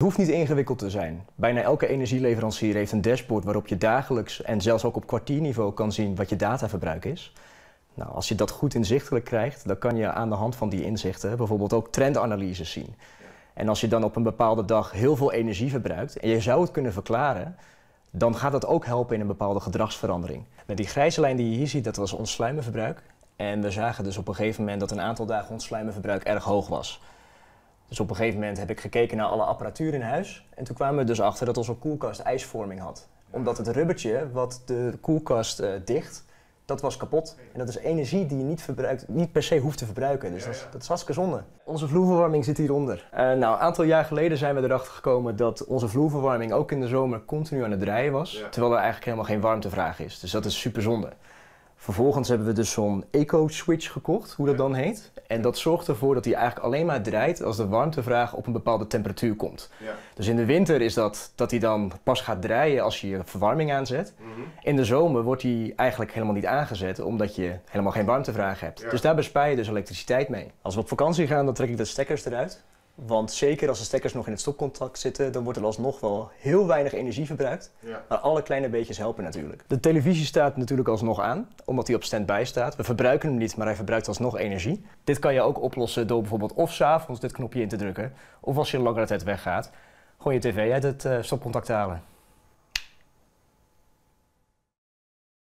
Het hoeft niet ingewikkeld te zijn. Bijna elke energieleverancier heeft een dashboard waarop je dagelijks en zelfs ook op kwartierniveau kan zien wat je dataverbruik is. Nou, als je dat goed inzichtelijk krijgt, dan kan je aan de hand van die inzichten bijvoorbeeld ook trendanalyses zien. En als je dan op een bepaalde dag heel veel energie verbruikt en je zou het kunnen verklaren, dan gaat dat ook helpen in een bepaalde gedragsverandering. Met nou, die grijze lijn die je hier ziet, dat was ons slijmenverbruik. En we zagen dus op een gegeven moment dat een aantal dagen ons erg hoog was. Dus op een gegeven moment heb ik gekeken naar alle apparatuur in huis. En toen kwamen we dus achter dat onze koelkast ijsvorming had. Omdat het rubbertje wat de koelkast eh, dicht, dat was kapot. En dat is energie die je niet, verbruikt, niet per se hoeft te verbruiken. Dus Dat, is, dat, hartstikke zonde. Onze vloerverwarming zit hieronder. Eh, nou, een aantal jaar geleden zijn we erachter gekomen dat onze vloerverwarming ook in de zomer continu aan het draaien was. Terwijl er eigenlijk helemaal geen warmtevraag is. Dus dat is super zonde. Vervolgens hebben we dus zo'n eco-switch gekocht, hoe dat dan heet. En dat zorgt ervoor dat hij eigenlijk alleen maar draait als de warmtevraag op een bepaalde temperatuur komt. Ja. Dus in de winter is dat dat hij dan pas gaat draaien als je je verwarming aanzet. Mhm. In de zomer wordt hij eigenlijk helemaal niet aangezet, omdat je helemaal geen warmtevraag hebt. Dus daar bespaar je dus elektriciteit mee. Als we op vakantie gaan, dan trek ik de stekkers eruit. Want zeker als de stekkers nog in het stopcontact zitten, dan wordt er alsnog wel heel weinig energie verbruikt. Maar alle kleine beetjes helpen natuurlijk. De televisie staat natuurlijk alsnog aan, omdat hij op stand bij staat. We verbruiken hem niet, maar hij verbruikt alsnog energie. Dit kan je ook oplossen door bijvoorbeeld of s'avonds dit knopje in te drukken, of als je langere tijd weggaat, gewoon je tv uit het eh, stopcontact halen.